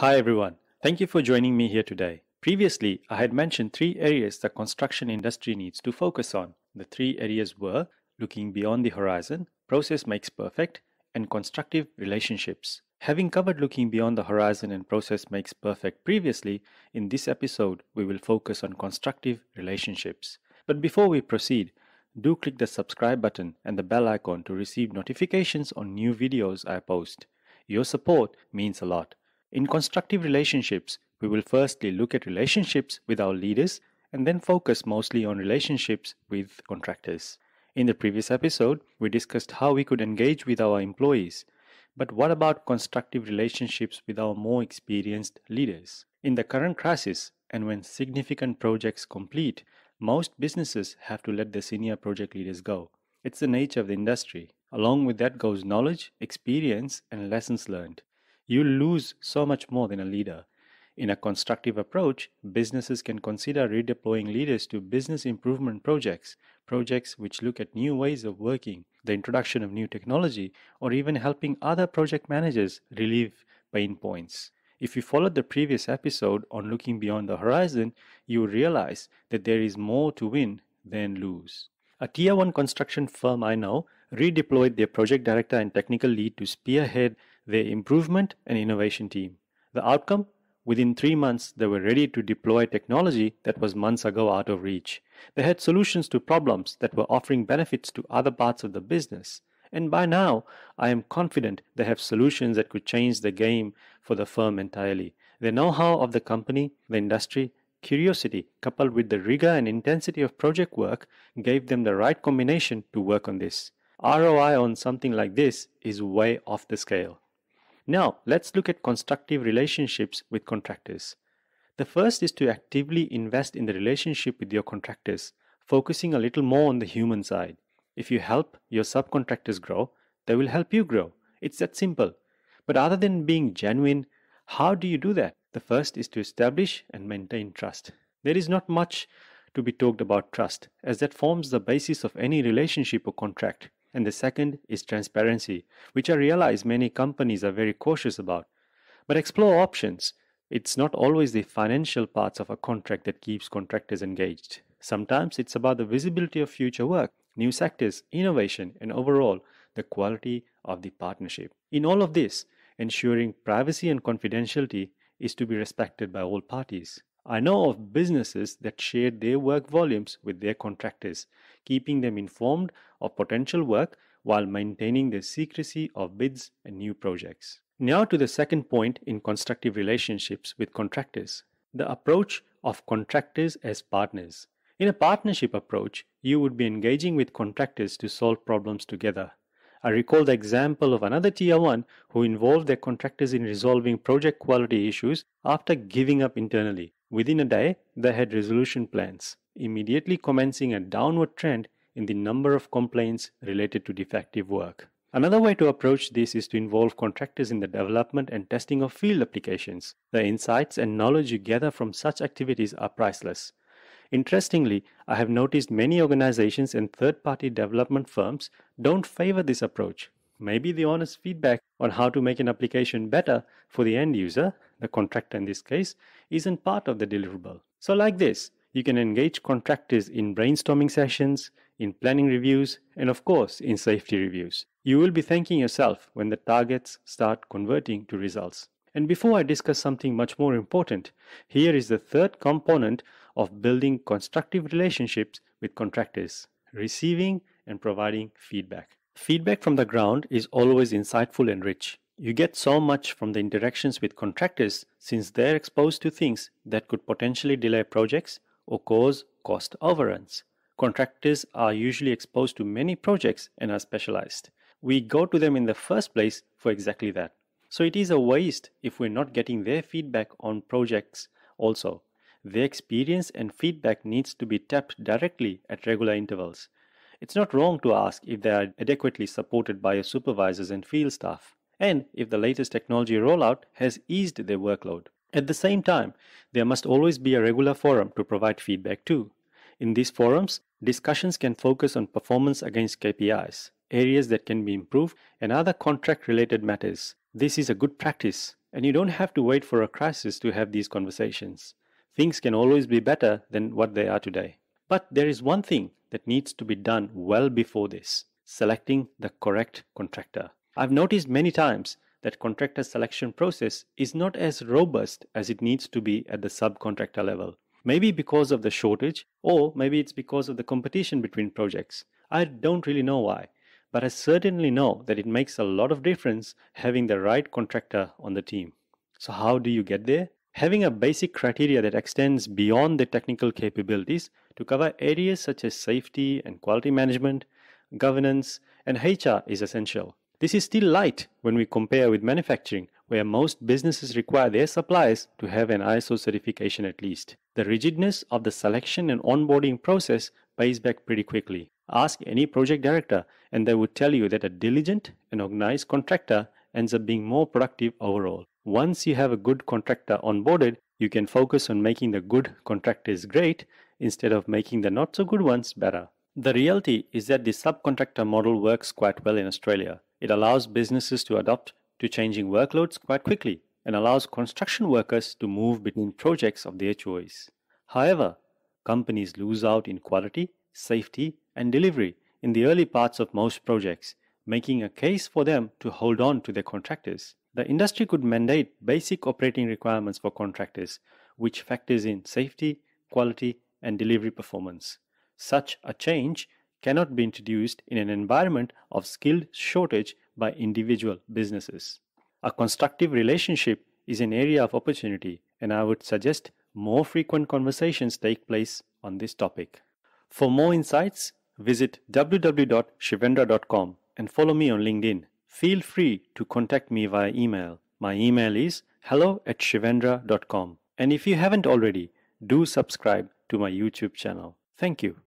Hi everyone, thank you for joining me here today. Previously, I had mentioned three areas the construction industry needs to focus on. The three areas were looking beyond the horizon, process makes perfect, and constructive relationships. Having covered looking beyond the horizon and process makes perfect previously, in this episode we will focus on constructive relationships. But before we proceed, do click the subscribe button and the bell icon to receive notifications on new videos I post. Your support means a lot. In constructive relationships, we will firstly look at relationships with our leaders and then focus mostly on relationships with contractors. In the previous episode, we discussed how we could engage with our employees. But what about constructive relationships with our more experienced leaders? In the current crisis, and when significant projects complete, most businesses have to let their senior project leaders go. It's the nature of the industry. Along with that goes knowledge, experience, and lessons learned you lose so much more than a leader. In a constructive approach, businesses can consider redeploying leaders to business improvement projects, projects which look at new ways of working, the introduction of new technology, or even helping other project managers relieve pain points. If you followed the previous episode on looking beyond the horizon, you realize that there is more to win than lose. A tier 1 construction firm I know redeployed their project director and technical lead to spearhead their improvement and innovation team. The outcome? Within three months, they were ready to deploy technology that was months ago out of reach. They had solutions to problems that were offering benefits to other parts of the business. And by now, I am confident they have solutions that could change the game for the firm entirely. The know how of the company, the industry, curiosity, coupled with the rigor and intensity of project work, gave them the right combination to work on this. ROI on something like this is way off the scale. Now, let's look at constructive relationships with contractors. The first is to actively invest in the relationship with your contractors, focusing a little more on the human side. If you help your subcontractors grow, they will help you grow. It's that simple. But other than being genuine, how do you do that? The first is to establish and maintain trust. There is not much to be talked about trust, as that forms the basis of any relationship or contract. And the second is transparency, which I realize many companies are very cautious about. But explore options. It's not always the financial parts of a contract that keeps contractors engaged. Sometimes it's about the visibility of future work, new sectors, innovation, and overall, the quality of the partnership. In all of this, ensuring privacy and confidentiality is to be respected by all parties. I know of businesses that share their work volumes with their contractors, keeping them informed of potential work while maintaining the secrecy of bids and new projects. Now, to the second point in constructive relationships with contractors the approach of contractors as partners. In a partnership approach, you would be engaging with contractors to solve problems together. I recall the example of another Tier 1 who involved their contractors in resolving project quality issues after giving up internally. Within a day, they had resolution plans, immediately commencing a downward trend in the number of complaints related to defective work. Another way to approach this is to involve contractors in the development and testing of field applications. The insights and knowledge you gather from such activities are priceless. Interestingly, I have noticed many organizations and third party development firms don't favor this approach. Maybe the honest feedback on how to make an application better for the end user the contractor in this case, isn't part of the deliverable. So, like this, you can engage contractors in brainstorming sessions, in planning reviews, and of course, in safety reviews. You will be thanking yourself when the targets start converting to results. And before I discuss something much more important, here is the third component of building constructive relationships with contractors receiving and providing feedback. Feedback from the ground is always insightful and rich. You get so much from the interactions with contractors since they're exposed to things that could potentially delay projects or cause cost overruns. Contractors are usually exposed to many projects and are specialized. We go to them in the first place for exactly that. So it is a waste if we're not getting their feedback on projects also. Their experience and feedback needs to be tapped directly at regular intervals. It's not wrong to ask if they are adequately supported by your supervisors and field staff and if the latest technology rollout has eased their workload. At the same time, there must always be a regular forum to provide feedback to. In these forums, discussions can focus on performance against KPIs, areas that can be improved, and other contract related matters. This is a good practice, and you don't have to wait for a crisis to have these conversations. Things can always be better than what they are today. But there is one thing that needs to be done well before this selecting the correct contractor. I've noticed many times that contractor selection process is not as robust as it needs to be at the subcontractor level. Maybe because of the shortage, or maybe it's because of the competition between projects. I don't really know why, but I certainly know that it makes a lot of difference having the right contractor on the team. So, how do you get there? Having a basic criteria that extends beyond the technical capabilities to cover areas such as safety and quality management, governance, and HR is essential. This is still light when we compare with manufacturing, where most businesses require their suppliers to have an ISO certification at least. The rigidness of the selection and onboarding process pays back pretty quickly. Ask any project director, and they would tell you that a diligent and organized contractor ends up being more productive overall. Once you have a good contractor onboarded, you can focus on making the good contractors great instead of making the not so good ones better. The reality is that the subcontractor model works quite well in Australia. It allows businesses to adapt to changing workloads quite quickly and allows construction workers to move between projects of their choice. However, companies lose out in quality, safety, and delivery in the early parts of most projects, making a case for them to hold on to their contractors. The industry could mandate basic operating requirements for contractors, which factors in safety, quality, and delivery performance. Such a change cannot be introduced in an environment of skilled shortage by individual businesses. A constructive relationship is an area of opportunity, and I would suggest more frequent conversations take place on this topic. For more insights, visit www.shivendra.com and follow me on LinkedIn. Feel free to contact me via email. My email is hello at shivendra.com. And if you haven't already, do subscribe to my YouTube channel. Thank you.